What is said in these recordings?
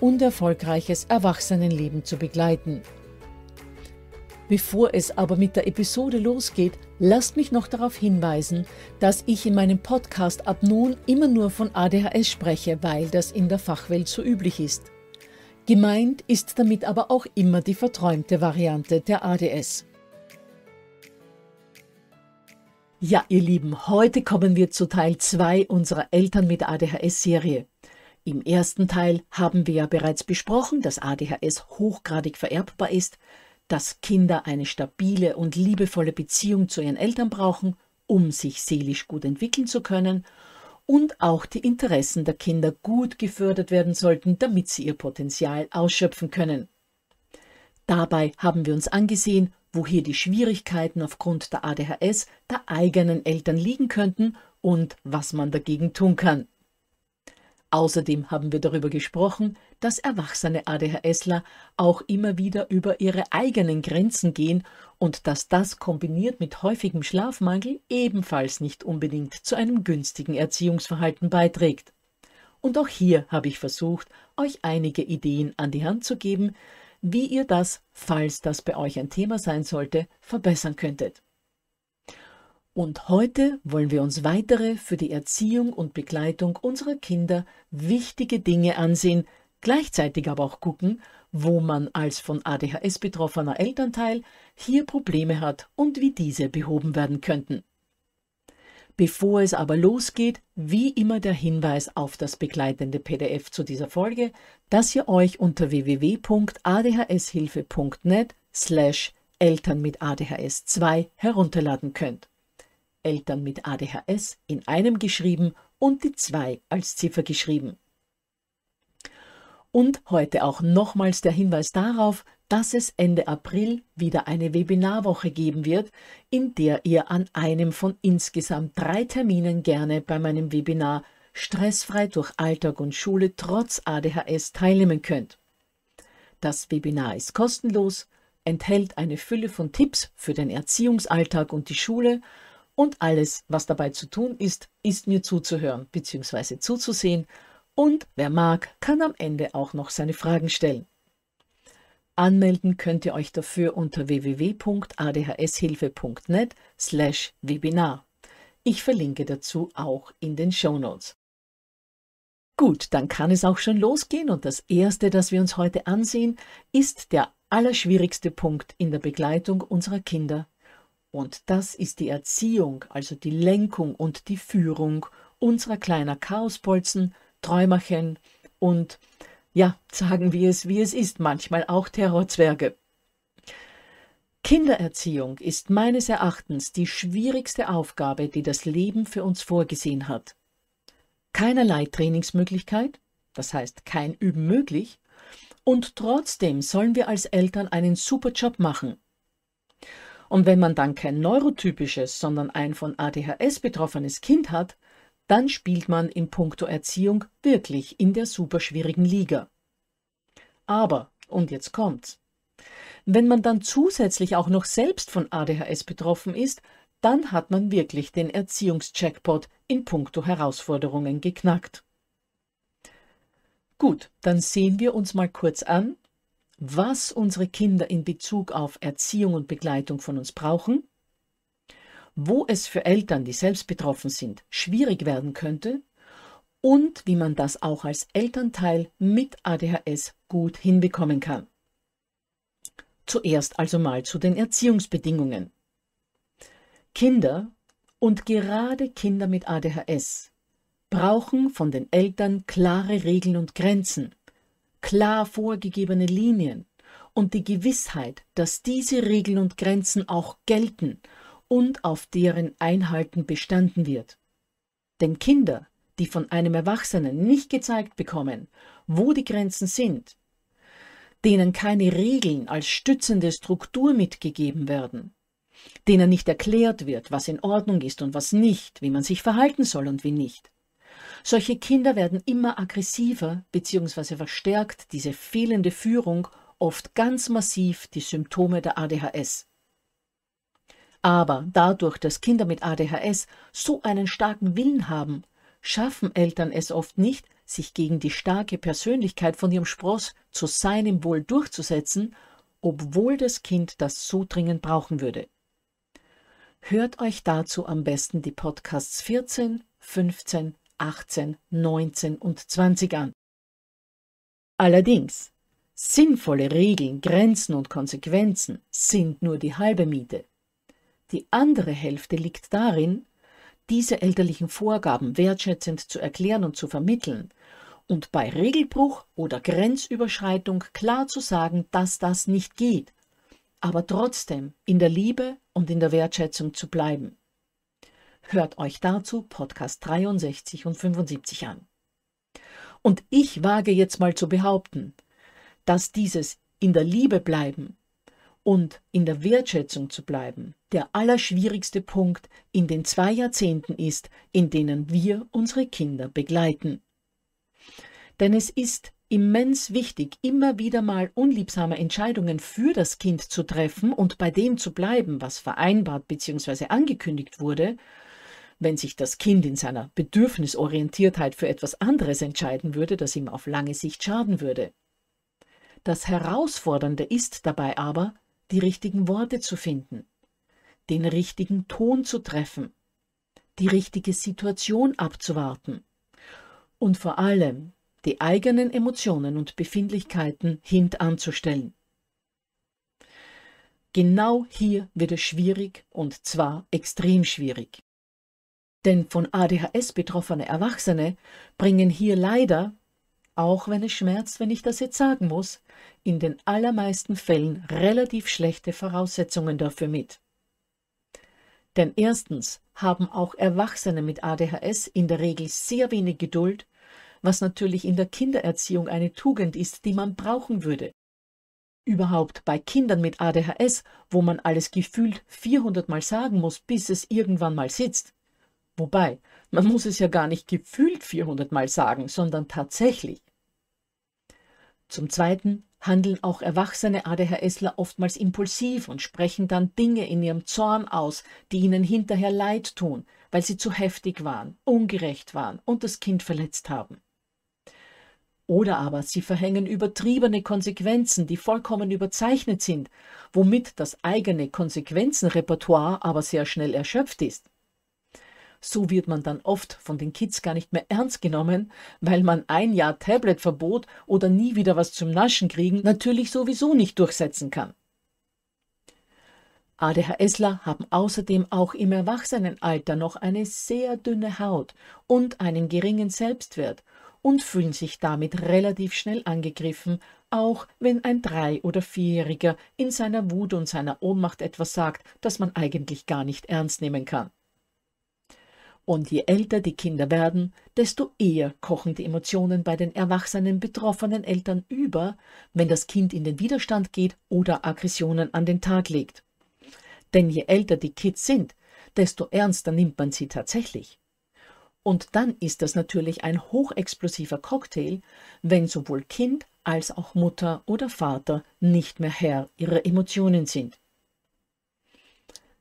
und erfolgreiches Erwachsenenleben zu begleiten. Bevor es aber mit der Episode losgeht, lasst mich noch darauf hinweisen, dass ich in meinem Podcast ab nun immer nur von ADHS spreche, weil das in der Fachwelt so üblich ist. Gemeint ist damit aber auch immer die verträumte Variante der ADS. Ja, ihr Lieben, heute kommen wir zu Teil 2 unserer Eltern mit ADHS-Serie. Im ersten Teil haben wir ja bereits besprochen, dass ADHS hochgradig vererbbar ist, dass Kinder eine stabile und liebevolle Beziehung zu ihren Eltern brauchen, um sich seelisch gut entwickeln zu können und auch die Interessen der Kinder gut gefördert werden sollten, damit sie ihr Potenzial ausschöpfen können. Dabei haben wir uns angesehen, wo hier die Schwierigkeiten aufgrund der ADHS der eigenen Eltern liegen könnten und was man dagegen tun kann. Außerdem haben wir darüber gesprochen, dass erwachsene ADHSler auch immer wieder über ihre eigenen Grenzen gehen und dass das kombiniert mit häufigem Schlafmangel ebenfalls nicht unbedingt zu einem günstigen Erziehungsverhalten beiträgt. Und auch hier habe ich versucht, euch einige Ideen an die Hand zu geben, wie ihr das, falls das bei euch ein Thema sein sollte, verbessern könntet. Und heute wollen wir uns weitere für die Erziehung und Begleitung unserer Kinder wichtige Dinge ansehen, gleichzeitig aber auch gucken, wo man als von ADHS betroffener Elternteil hier Probleme hat und wie diese behoben werden könnten. Bevor es aber losgeht, wie immer der Hinweis auf das begleitende PDF zu dieser Folge, das ihr euch unter www.adhshilfe.net slash Eltern mit ADHS 2 herunterladen könnt. Eltern mit ADHS in einem geschrieben und die 2 als Ziffer geschrieben. Und heute auch nochmals der Hinweis darauf, dass es Ende April wieder eine Webinarwoche geben wird, in der ihr an einem von insgesamt drei Terminen gerne bei meinem Webinar Stressfrei durch Alltag und Schule trotz ADHS teilnehmen könnt. Das Webinar ist kostenlos, enthält eine Fülle von Tipps für den Erziehungsalltag und die Schule und alles, was dabei zu tun ist, ist mir zuzuhören bzw. zuzusehen und wer mag, kann am Ende auch noch seine Fragen stellen. Anmelden könnt ihr euch dafür unter www.adhshilfe.net slash Webinar. Ich verlinke dazu auch in den Show Notes. Gut, dann kann es auch schon losgehen und das Erste, das wir uns heute ansehen, ist der allerschwierigste Punkt in der Begleitung unserer Kinder und das ist die Erziehung, also die Lenkung und die Führung unserer kleiner Chaospolzen, Träumerchen und, ja, sagen wir es, wie es ist, manchmal auch Terrorzwerge. Kindererziehung ist meines Erachtens die schwierigste Aufgabe, die das Leben für uns vorgesehen hat. Keinerlei Trainingsmöglichkeit, das heißt kein Üben möglich, und trotzdem sollen wir als Eltern einen super Job machen – und wenn man dann kein neurotypisches, sondern ein von ADHS betroffenes Kind hat, dann spielt man in puncto Erziehung wirklich in der superschwierigen Liga. Aber, und jetzt kommt's, wenn man dann zusätzlich auch noch selbst von ADHS betroffen ist, dann hat man wirklich den Erziehungs-Jackpot in puncto Herausforderungen geknackt. Gut, dann sehen wir uns mal kurz an, was unsere Kinder in Bezug auf Erziehung und Begleitung von uns brauchen, wo es für Eltern, die selbst betroffen sind, schwierig werden könnte und wie man das auch als Elternteil mit ADHS gut hinbekommen kann. Zuerst also mal zu den Erziehungsbedingungen. Kinder und gerade Kinder mit ADHS brauchen von den Eltern klare Regeln und Grenzen klar vorgegebene Linien und die Gewissheit, dass diese Regeln und Grenzen auch gelten und auf deren Einhalten bestanden wird. Denn Kinder, die von einem Erwachsenen nicht gezeigt bekommen, wo die Grenzen sind, denen keine Regeln als stützende Struktur mitgegeben werden, denen nicht erklärt wird, was in Ordnung ist und was nicht, wie man sich verhalten soll und wie nicht, solche Kinder werden immer aggressiver bzw. verstärkt diese fehlende Führung oft ganz massiv die Symptome der ADHS. Aber dadurch, dass Kinder mit ADHS so einen starken Willen haben, schaffen Eltern es oft nicht, sich gegen die starke Persönlichkeit von ihrem Spross zu seinem Wohl durchzusetzen, obwohl das Kind das so dringend brauchen würde. Hört euch dazu am besten die Podcasts 14, 15, 18, 19 und 20 an. Allerdings, sinnvolle Regeln, Grenzen und Konsequenzen sind nur die halbe Miete. Die andere Hälfte liegt darin, diese elterlichen Vorgaben wertschätzend zu erklären und zu vermitteln und bei Regelbruch oder Grenzüberschreitung klar zu sagen, dass das nicht geht, aber trotzdem in der Liebe und in der Wertschätzung zu bleiben. Hört euch dazu Podcast 63 und 75 an. Und ich wage jetzt mal zu behaupten, dass dieses in der Liebe bleiben und in der Wertschätzung zu bleiben der allerschwierigste Punkt in den zwei Jahrzehnten ist, in denen wir unsere Kinder begleiten. Denn es ist immens wichtig, immer wieder mal unliebsame Entscheidungen für das Kind zu treffen und bei dem zu bleiben, was vereinbart bzw. angekündigt wurde, wenn sich das Kind in seiner Bedürfnisorientiertheit für etwas anderes entscheiden würde, das ihm auf lange Sicht schaden würde. Das Herausfordernde ist dabei aber, die richtigen Worte zu finden, den richtigen Ton zu treffen, die richtige Situation abzuwarten und vor allem die eigenen Emotionen und Befindlichkeiten hintanzustellen. Genau hier wird es schwierig und zwar extrem schwierig. Denn von ADHS betroffene Erwachsene bringen hier leider, auch wenn es schmerzt, wenn ich das jetzt sagen muss, in den allermeisten Fällen relativ schlechte Voraussetzungen dafür mit. Denn erstens haben auch Erwachsene mit ADHS in der Regel sehr wenig Geduld, was natürlich in der Kindererziehung eine Tugend ist, die man brauchen würde. Überhaupt bei Kindern mit ADHS, wo man alles gefühlt 400 Mal sagen muss, bis es irgendwann mal sitzt, Wobei, man muss es ja gar nicht gefühlt 400 Mal sagen, sondern tatsächlich. Zum Zweiten handeln auch erwachsene ADHSler oftmals impulsiv und sprechen dann Dinge in ihrem Zorn aus, die ihnen hinterher leid tun, weil sie zu heftig waren, ungerecht waren und das Kind verletzt haben. Oder aber sie verhängen übertriebene Konsequenzen, die vollkommen überzeichnet sind, womit das eigene Konsequenzenrepertoire aber sehr schnell erschöpft ist. So wird man dann oft von den Kids gar nicht mehr ernst genommen, weil man ein Jahr Tabletverbot oder nie wieder was zum Naschen kriegen natürlich sowieso nicht durchsetzen kann. ADHSler haben außerdem auch im Erwachsenenalter noch eine sehr dünne Haut und einen geringen Selbstwert und fühlen sich damit relativ schnell angegriffen, auch wenn ein Drei- oder Vierjähriger in seiner Wut und seiner Ohnmacht etwas sagt, das man eigentlich gar nicht ernst nehmen kann. Und je älter die Kinder werden, desto eher kochen die Emotionen bei den erwachsenen betroffenen Eltern über, wenn das Kind in den Widerstand geht oder Aggressionen an den Tag legt. Denn je älter die Kids sind, desto ernster nimmt man sie tatsächlich. Und dann ist das natürlich ein hochexplosiver Cocktail, wenn sowohl Kind als auch Mutter oder Vater nicht mehr Herr ihrer Emotionen sind.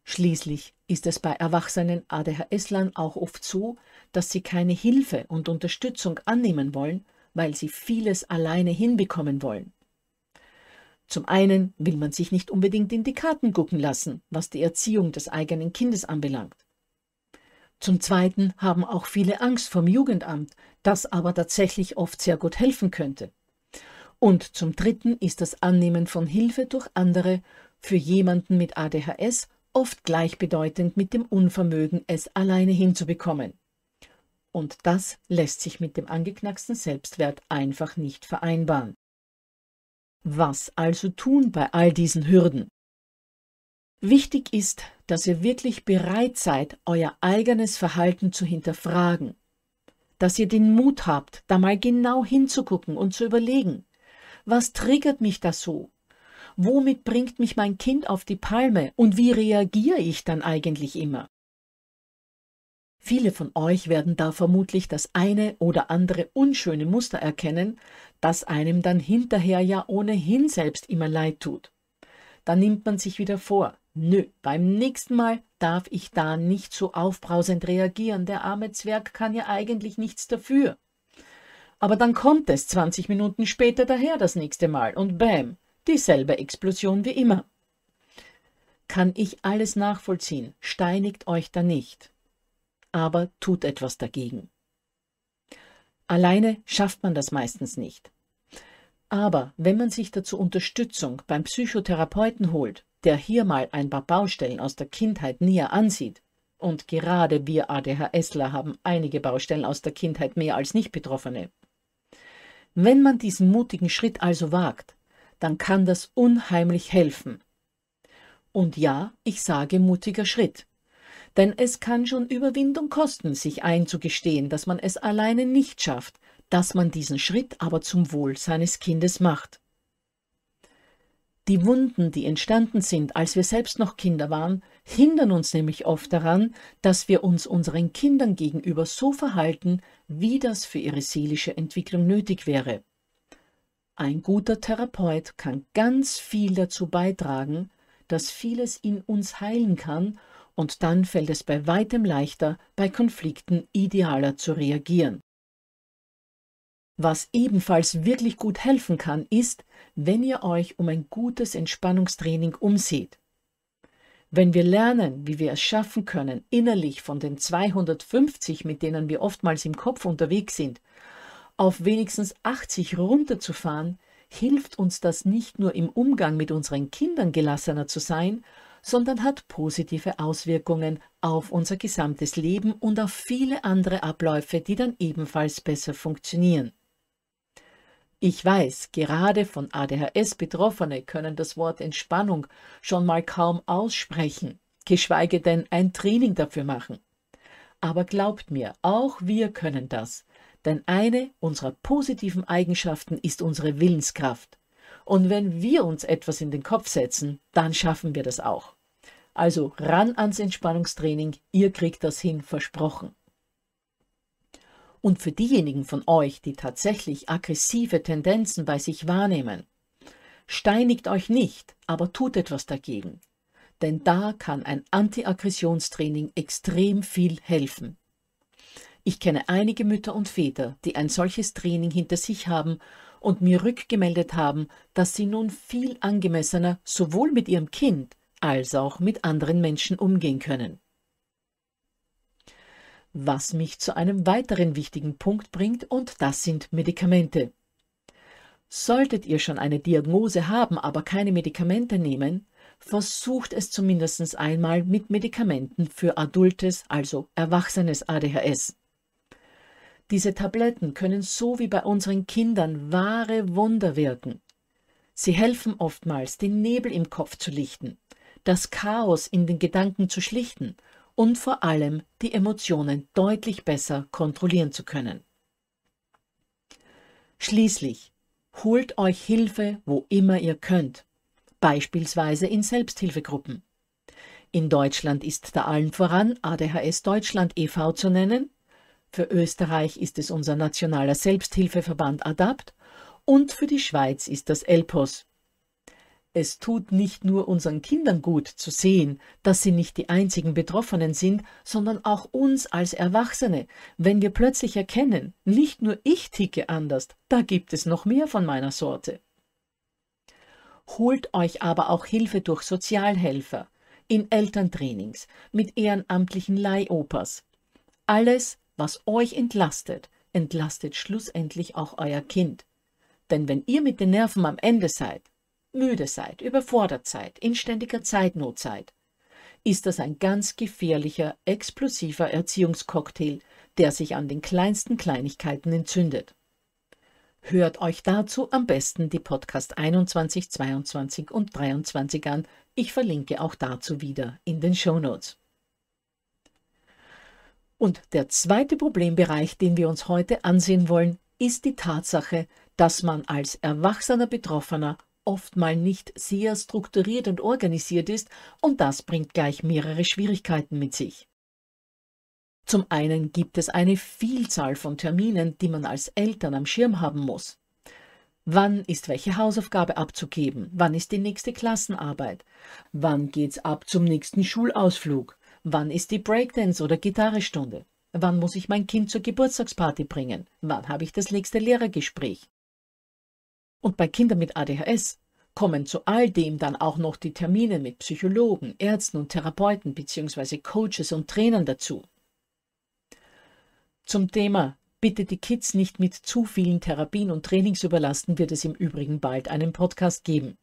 Schließlich ist es bei erwachsenen ADHS-Lern auch oft so, dass sie keine Hilfe und Unterstützung annehmen wollen, weil sie vieles alleine hinbekommen wollen. Zum einen will man sich nicht unbedingt in die Karten gucken lassen, was die Erziehung des eigenen Kindes anbelangt. Zum Zweiten haben auch viele Angst vom Jugendamt, das aber tatsächlich oft sehr gut helfen könnte. Und zum Dritten ist das Annehmen von Hilfe durch andere für jemanden mit ADHS oft gleichbedeutend mit dem Unvermögen, es alleine hinzubekommen. Und das lässt sich mit dem angeknacksten Selbstwert einfach nicht vereinbaren. Was also tun bei all diesen Hürden? Wichtig ist, dass ihr wirklich bereit seid, euer eigenes Verhalten zu hinterfragen, dass ihr den Mut habt, da mal genau hinzugucken und zu überlegen, was triggert mich da so? womit bringt mich mein Kind auf die Palme und wie reagiere ich dann eigentlich immer? Viele von euch werden da vermutlich das eine oder andere unschöne Muster erkennen, das einem dann hinterher ja ohnehin selbst immer leid tut. Da nimmt man sich wieder vor, nö, beim nächsten Mal darf ich da nicht so aufbrausend reagieren, der arme Zwerg kann ja eigentlich nichts dafür. Aber dann kommt es 20 Minuten später daher das nächste Mal und bäm, Dieselbe Explosion wie immer. Kann ich alles nachvollziehen, steinigt euch da nicht. Aber tut etwas dagegen. Alleine schafft man das meistens nicht. Aber wenn man sich dazu Unterstützung beim Psychotherapeuten holt, der hier mal ein paar Baustellen aus der Kindheit näher ansieht, und gerade wir ADHSler haben einige Baustellen aus der Kindheit mehr als Nicht-Betroffene. Wenn man diesen mutigen Schritt also wagt, dann kann das unheimlich helfen. Und ja, ich sage mutiger Schritt. Denn es kann schon Überwindung kosten, sich einzugestehen, dass man es alleine nicht schafft, dass man diesen Schritt aber zum Wohl seines Kindes macht. Die Wunden, die entstanden sind, als wir selbst noch Kinder waren, hindern uns nämlich oft daran, dass wir uns unseren Kindern gegenüber so verhalten, wie das für ihre seelische Entwicklung nötig wäre. Ein guter Therapeut kann ganz viel dazu beitragen, dass vieles in uns heilen kann und dann fällt es bei weitem leichter, bei Konflikten idealer zu reagieren. Was ebenfalls wirklich gut helfen kann, ist, wenn ihr euch um ein gutes Entspannungstraining umseht. Wenn wir lernen, wie wir es schaffen können, innerlich von den 250, mit denen wir oftmals im Kopf unterwegs sind, auf wenigstens 80 runterzufahren, hilft uns das nicht nur im Umgang mit unseren Kindern gelassener zu sein, sondern hat positive Auswirkungen auf unser gesamtes Leben und auf viele andere Abläufe, die dann ebenfalls besser funktionieren. Ich weiß, gerade von ADHS Betroffene können das Wort Entspannung schon mal kaum aussprechen, geschweige denn ein Training dafür machen. Aber glaubt mir, auch wir können das, denn eine unserer positiven Eigenschaften ist unsere Willenskraft. Und wenn wir uns etwas in den Kopf setzen, dann schaffen wir das auch. Also ran ans Entspannungstraining, ihr kriegt das hin, versprochen. Und für diejenigen von euch, die tatsächlich aggressive Tendenzen bei sich wahrnehmen, steinigt euch nicht, aber tut etwas dagegen. Denn da kann ein Antiaggressionstraining extrem viel helfen. Ich kenne einige Mütter und Väter, die ein solches Training hinter sich haben und mir rückgemeldet haben, dass sie nun viel angemessener sowohl mit ihrem Kind als auch mit anderen Menschen umgehen können. Was mich zu einem weiteren wichtigen Punkt bringt, und das sind Medikamente. Solltet ihr schon eine Diagnose haben, aber keine Medikamente nehmen, versucht es zumindest einmal mit Medikamenten für adultes, also erwachsenes ADHS. Diese Tabletten können so wie bei unseren Kindern wahre Wunder wirken. Sie helfen oftmals, den Nebel im Kopf zu lichten, das Chaos in den Gedanken zu schlichten und vor allem die Emotionen deutlich besser kontrollieren zu können. Schließlich holt euch Hilfe, wo immer ihr könnt, beispielsweise in Selbsthilfegruppen. In Deutschland ist da allen voran ADHS Deutschland e.V. zu nennen, für Österreich ist es unser nationaler Selbsthilfeverband ADAPT und für die Schweiz ist das ELPOS. Es tut nicht nur unseren Kindern gut zu sehen, dass sie nicht die einzigen Betroffenen sind, sondern auch uns als Erwachsene, wenn wir plötzlich erkennen, nicht nur ich ticke anders, da gibt es noch mehr von meiner Sorte. Holt euch aber auch Hilfe durch Sozialhelfer, in Elterntrainings, mit ehrenamtlichen Leihopas. Alles was euch entlastet, entlastet schlussendlich auch euer Kind. Denn wenn ihr mit den Nerven am Ende seid, müde seid, überfordert seid, in ständiger Zeitnot seid, ist das ein ganz gefährlicher, explosiver Erziehungscocktail, der sich an den kleinsten Kleinigkeiten entzündet. Hört euch dazu am besten die Podcast 21, 22 und 23 an. Ich verlinke auch dazu wieder in den Show Notes. Und der zweite Problembereich, den wir uns heute ansehen wollen, ist die Tatsache, dass man als erwachsener Betroffener oftmals nicht sehr strukturiert und organisiert ist und das bringt gleich mehrere Schwierigkeiten mit sich. Zum einen gibt es eine Vielzahl von Terminen, die man als Eltern am Schirm haben muss. Wann ist welche Hausaufgabe abzugeben? Wann ist die nächste Klassenarbeit? Wann geht's ab zum nächsten Schulausflug? Wann ist die Breakdance- oder Gitarrestunde? Wann muss ich mein Kind zur Geburtstagsparty bringen? Wann habe ich das nächste Lehrergespräch? Und bei Kindern mit ADHS kommen zu all dem dann auch noch die Termine mit Psychologen, Ärzten und Therapeuten bzw. Coaches und Trainern dazu. Zum Thema Bitte die Kids nicht mit zu vielen Therapien und Trainings überlasten wird es im Übrigen bald einen Podcast geben.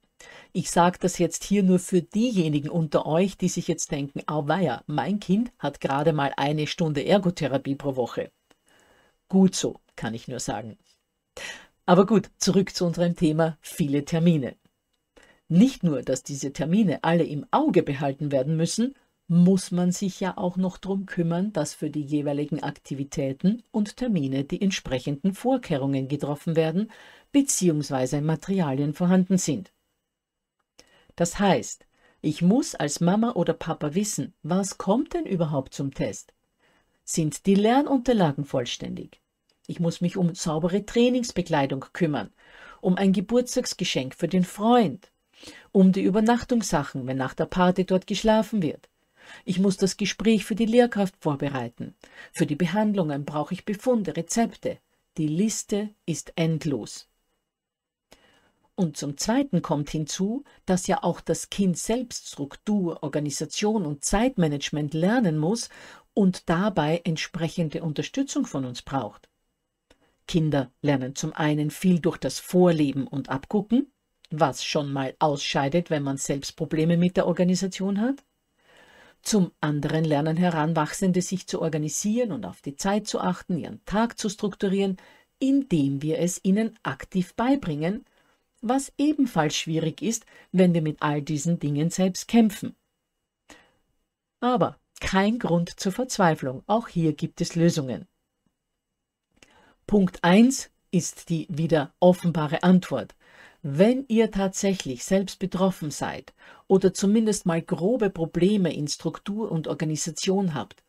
Ich sage das jetzt hier nur für diejenigen unter euch, die sich jetzt denken, auweia, mein Kind hat gerade mal eine Stunde Ergotherapie pro Woche. Gut so, kann ich nur sagen. Aber gut, zurück zu unserem Thema viele Termine. Nicht nur, dass diese Termine alle im Auge behalten werden müssen, muss man sich ja auch noch darum kümmern, dass für die jeweiligen Aktivitäten und Termine die entsprechenden Vorkehrungen getroffen werden bzw. Materialien vorhanden sind. Das heißt, ich muss als Mama oder Papa wissen, was kommt denn überhaupt zum Test? Sind die Lernunterlagen vollständig? Ich muss mich um saubere Trainingsbekleidung kümmern, um ein Geburtstagsgeschenk für den Freund, um die Übernachtungssachen, wenn nach der Party dort geschlafen wird. Ich muss das Gespräch für die Lehrkraft vorbereiten. Für die Behandlungen brauche ich Befunde, Rezepte. Die Liste ist endlos. Und zum Zweiten kommt hinzu, dass ja auch das Kind selbst Struktur, Organisation und Zeitmanagement lernen muss und dabei entsprechende Unterstützung von uns braucht. Kinder lernen zum einen viel durch das Vorleben und Abgucken, was schon mal ausscheidet, wenn man selbst Probleme mit der Organisation hat. Zum anderen lernen Heranwachsende sich zu organisieren und auf die Zeit zu achten, ihren Tag zu strukturieren, indem wir es ihnen aktiv beibringen, was ebenfalls schwierig ist, wenn wir mit all diesen Dingen selbst kämpfen. Aber kein Grund zur Verzweiflung, auch hier gibt es Lösungen. Punkt 1 ist die wieder offenbare Antwort. Wenn ihr tatsächlich selbst betroffen seid oder zumindest mal grobe Probleme in Struktur und Organisation habt,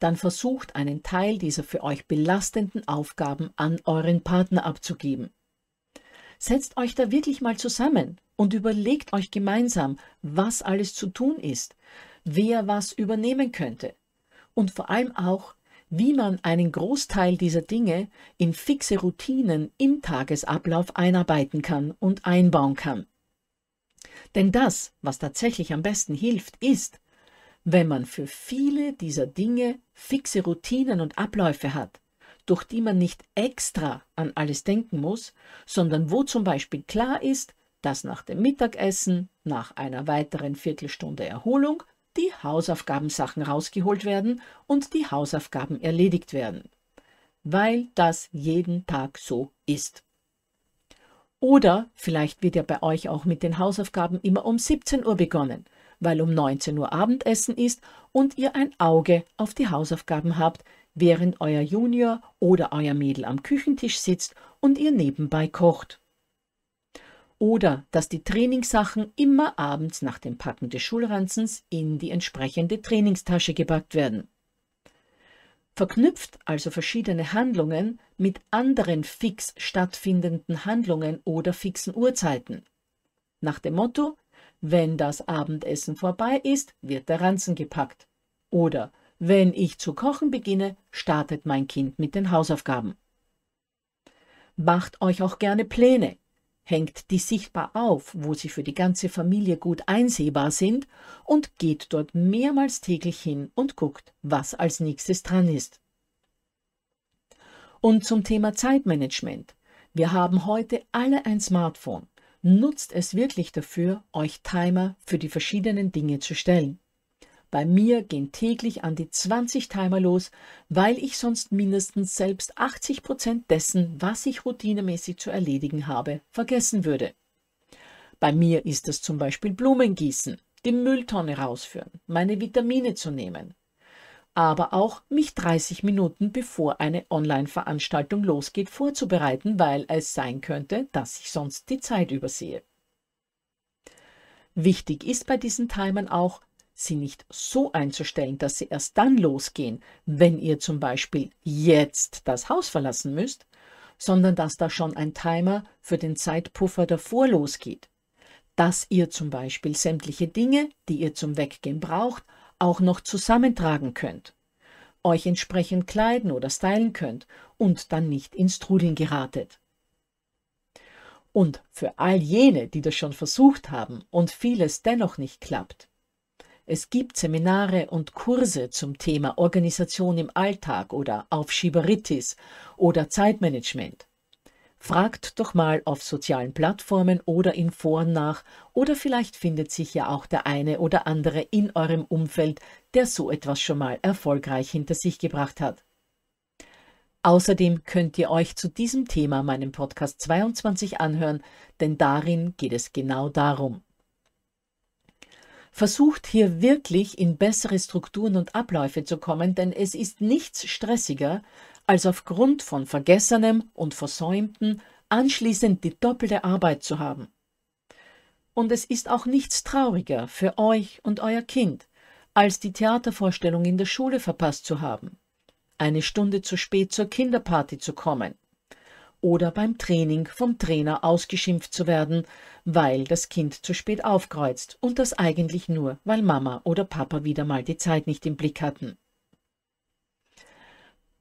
dann versucht einen Teil dieser für euch belastenden Aufgaben an euren Partner abzugeben. Setzt euch da wirklich mal zusammen und überlegt euch gemeinsam, was alles zu tun ist, wer was übernehmen könnte und vor allem auch, wie man einen Großteil dieser Dinge in fixe Routinen im Tagesablauf einarbeiten kann und einbauen kann. Denn das, was tatsächlich am besten hilft, ist, wenn man für viele dieser Dinge fixe Routinen und Abläufe hat, durch die man nicht extra an alles denken muss, sondern wo zum Beispiel klar ist, dass nach dem Mittagessen, nach einer weiteren Viertelstunde Erholung, die Hausaufgabensachen rausgeholt werden und die Hausaufgaben erledigt werden, weil das jeden Tag so ist. Oder vielleicht wird ja bei euch auch mit den Hausaufgaben immer um 17 Uhr begonnen, weil um 19 Uhr Abendessen ist und ihr ein Auge auf die Hausaufgaben habt, während euer Junior oder euer Mädel am Küchentisch sitzt und ihr nebenbei kocht. Oder dass die Trainingssachen immer abends nach dem Packen des Schulranzens in die entsprechende Trainingstasche gepackt werden. Verknüpft also verschiedene Handlungen mit anderen fix stattfindenden Handlungen oder fixen Uhrzeiten. Nach dem Motto, wenn das Abendessen vorbei ist, wird der Ranzen gepackt. Oder wenn ich zu kochen beginne, startet mein Kind mit den Hausaufgaben. Macht euch auch gerne Pläne, hängt die sichtbar auf, wo sie für die ganze Familie gut einsehbar sind und geht dort mehrmals täglich hin und guckt, was als nächstes dran ist. Und zum Thema Zeitmanagement. Wir haben heute alle ein Smartphone. Nutzt es wirklich dafür, euch Timer für die verschiedenen Dinge zu stellen. Bei mir gehen täglich an die 20 Timer los, weil ich sonst mindestens selbst 80 Prozent dessen, was ich routinemäßig zu erledigen habe, vergessen würde. Bei mir ist das zum Beispiel Blumen gießen, die Mülltonne rausführen, meine Vitamine zu nehmen, aber auch mich 30 Minuten bevor eine Online-Veranstaltung losgeht vorzubereiten, weil es sein könnte, dass ich sonst die Zeit übersehe. Wichtig ist bei diesen Timern auch, sie nicht so einzustellen, dass sie erst dann losgehen, wenn ihr zum Beispiel jetzt das Haus verlassen müsst, sondern dass da schon ein Timer für den Zeitpuffer davor losgeht. Dass ihr zum Beispiel sämtliche Dinge, die ihr zum Weggehen braucht, auch noch zusammentragen könnt, euch entsprechend kleiden oder stylen könnt und dann nicht ins Trudeln geratet. Und für all jene, die das schon versucht haben und vieles dennoch nicht klappt, es gibt Seminare und Kurse zum Thema Organisation im Alltag oder Aufschieberitis oder Zeitmanagement. Fragt doch mal auf sozialen Plattformen oder in Foren nach oder vielleicht findet sich ja auch der eine oder andere in eurem Umfeld, der so etwas schon mal erfolgreich hinter sich gebracht hat. Außerdem könnt ihr euch zu diesem Thema meinen Podcast 22 anhören, denn darin geht es genau darum versucht hier wirklich in bessere Strukturen und Abläufe zu kommen, denn es ist nichts stressiger, als aufgrund von Vergessenem und Versäumten anschließend die doppelte Arbeit zu haben. Und es ist auch nichts trauriger für euch und euer Kind, als die Theatervorstellung in der Schule verpasst zu haben, eine Stunde zu spät zur Kinderparty zu kommen, oder beim Training vom Trainer ausgeschimpft zu werden, weil das Kind zu spät aufkreuzt und das eigentlich nur, weil Mama oder Papa wieder mal die Zeit nicht im Blick hatten.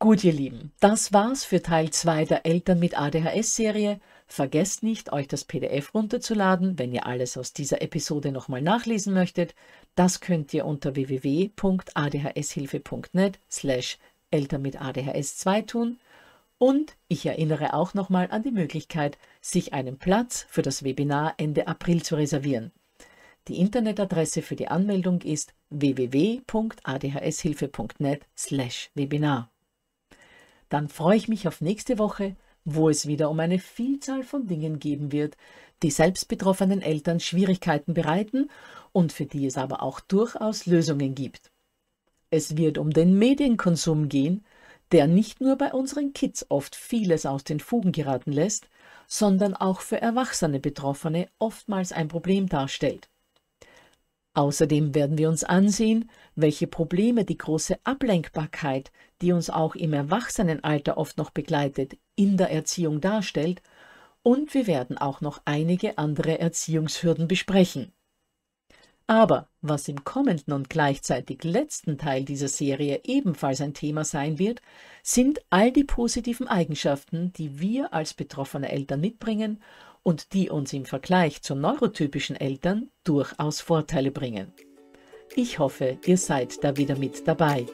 Gut, ihr Lieben, das war's für Teil 2 der Eltern mit ADHS-Serie. Vergesst nicht, euch das PDF runterzuladen, wenn ihr alles aus dieser Episode nochmal nachlesen möchtet. Das könnt ihr unter www.adhshilfe.net slash Eltern mit ADHS 2 tun. Und ich erinnere auch nochmal an die Möglichkeit, sich einen Platz für das Webinar Ende April zu reservieren. Die Internetadresse für die Anmeldung ist www.adhshilfe.net slash Webinar. Dann freue ich mich auf nächste Woche, wo es wieder um eine Vielzahl von Dingen geben wird, die selbst betroffenen Eltern Schwierigkeiten bereiten und für die es aber auch durchaus Lösungen gibt. Es wird um den Medienkonsum gehen – der nicht nur bei unseren Kids oft vieles aus den Fugen geraten lässt, sondern auch für erwachsene Betroffene oftmals ein Problem darstellt. Außerdem werden wir uns ansehen, welche Probleme die große Ablenkbarkeit, die uns auch im Erwachsenenalter oft noch begleitet, in der Erziehung darstellt, und wir werden auch noch einige andere Erziehungshürden besprechen. Aber was im kommenden und gleichzeitig letzten Teil dieser Serie ebenfalls ein Thema sein wird, sind all die positiven Eigenschaften, die wir als betroffene Eltern mitbringen und die uns im Vergleich zu neurotypischen Eltern durchaus Vorteile bringen. Ich hoffe, ihr seid da wieder mit dabei.